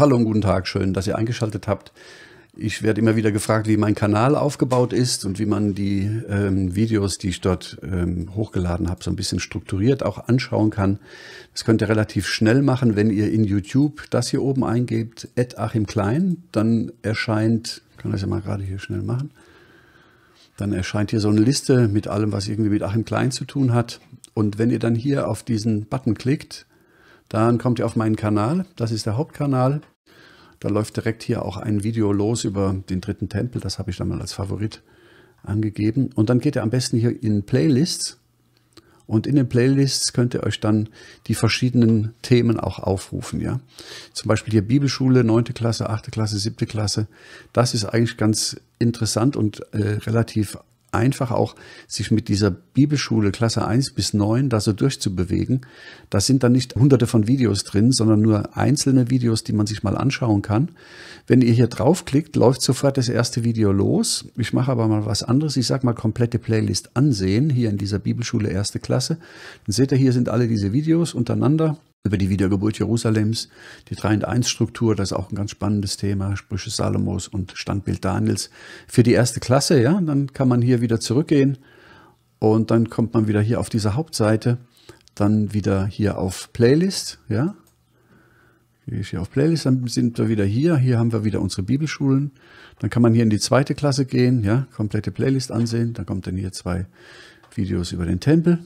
Hallo und guten Tag, schön, dass ihr eingeschaltet habt. Ich werde immer wieder gefragt, wie mein Kanal aufgebaut ist und wie man die ähm, Videos, die ich dort ähm, hochgeladen habe, so ein bisschen strukturiert auch anschauen kann. Das könnt ihr relativ schnell machen, wenn ihr in YouTube das hier oben eingebt, Ed Achim Klein, dann erscheint, kann das ja mal gerade hier schnell machen, dann erscheint hier so eine Liste mit allem, was irgendwie mit Achim Klein zu tun hat. Und wenn ihr dann hier auf diesen Button klickt, dann kommt ihr auf meinen Kanal, das ist der Hauptkanal. Da läuft direkt hier auch ein Video los über den dritten Tempel, das habe ich dann mal als Favorit angegeben. Und dann geht ihr am besten hier in Playlists und in den Playlists könnt ihr euch dann die verschiedenen Themen auch aufrufen. Ja? Zum Beispiel hier Bibelschule, 9. Klasse, 8. Klasse, 7. Klasse. Das ist eigentlich ganz interessant und äh, relativ einfach auch sich mit dieser Bibelschule Klasse 1 bis 9 da so durchzubewegen. Da sind dann nicht hunderte von Videos drin, sondern nur einzelne Videos, die man sich mal anschauen kann. Wenn ihr hier draufklickt, läuft sofort das erste Video los. Ich mache aber mal was anderes. Ich sage mal komplette Playlist ansehen, hier in dieser Bibelschule erste Klasse. Dann seht ihr, hier sind alle diese Videos untereinander über die Wiedergeburt Jerusalems, die 3 in 1 Struktur, das ist auch ein ganz spannendes Thema, Sprüche Salomos und Standbild Daniels. Für die erste Klasse, ja, dann kann man hier wieder zurückgehen und dann kommt man wieder hier auf diese Hauptseite, dann wieder hier auf Playlist, ja. Gehe ich hier auf Playlist, dann sind wir wieder hier, hier haben wir wieder unsere Bibelschulen. Dann kann man hier in die zweite Klasse gehen, ja, komplette Playlist ansehen, dann kommt dann hier zwei Videos über den Tempel.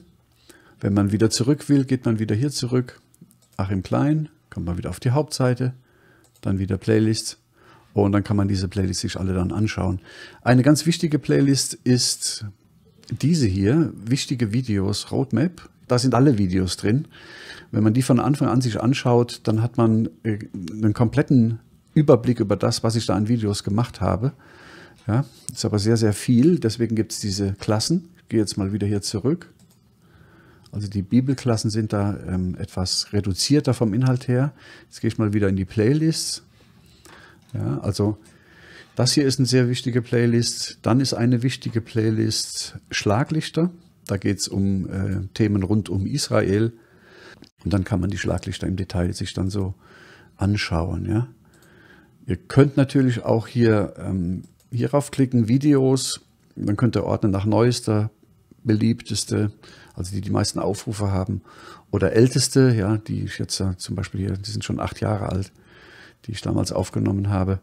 Wenn man wieder zurück will, geht man wieder hier zurück Achim Klein, kommt man wieder auf die Hauptseite, dann wieder Playlists und dann kann man diese Playlists sich alle dann anschauen. Eine ganz wichtige Playlist ist diese hier, wichtige Videos, Roadmap. Da sind alle Videos drin. Wenn man die von Anfang an sich anschaut, dann hat man äh, einen kompletten Überblick über das, was ich da an Videos gemacht habe. Ja, ist aber sehr, sehr viel. Deswegen gibt es diese Klassen. Ich gehe jetzt mal wieder hier zurück. Also die Bibelklassen sind da ähm, etwas reduzierter vom Inhalt her. Jetzt gehe ich mal wieder in die Playlists. Ja, also das hier ist eine sehr wichtige Playlist. Dann ist eine wichtige Playlist Schlaglichter. Da geht es um äh, Themen rund um Israel. Und dann kann man die Schlaglichter im Detail sich dann so anschauen. Ja? Ihr könnt natürlich auch hier ähm, hierauf klicken, Videos. Dann könnt ihr ordnen nach neuester, beliebteste, also die die meisten Aufrufe haben, oder Älteste, ja, die ich jetzt äh, zum Beispiel hier, die sind schon acht Jahre alt, die ich damals aufgenommen habe.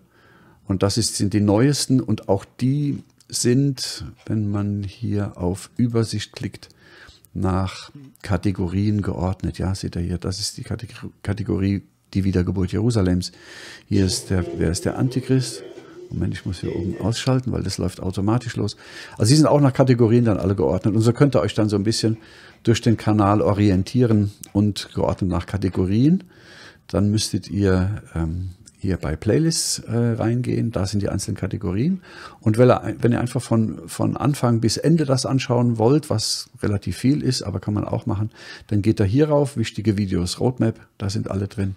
Und das ist, sind die neuesten und auch die sind, wenn man hier auf Übersicht klickt, nach Kategorien geordnet. Ja, seht ihr hier, das ist die Kategorie die Wiedergeburt Jerusalems. Hier ist der, wer ist der Antichrist? Moment, ich muss hier oben ausschalten, weil das läuft automatisch los. Also sie sind auch nach Kategorien dann alle geordnet. Und so könnt ihr euch dann so ein bisschen durch den Kanal orientieren und geordnet nach Kategorien. Dann müsstet ihr ähm, hier bei Playlists äh, reingehen. Da sind die einzelnen Kategorien. Und wenn ihr, einfach von, von Anfang bis Ende das anschauen wollt, was relativ viel ist, aber kann man auch machen, dann geht da hier rauf, wichtige Videos, Roadmap, da sind alle drin.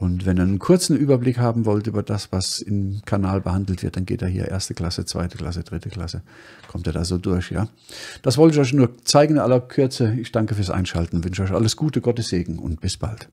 Und wenn ihr einen kurzen Überblick haben wollt über das, was im Kanal behandelt wird, dann geht er hier erste Klasse, zweite Klasse, dritte Klasse. Kommt er da so durch, ja? Das wollte ich euch nur zeigen in aller Kürze. Ich danke fürs Einschalten, wünsche euch alles Gute, Gottes Segen und bis bald.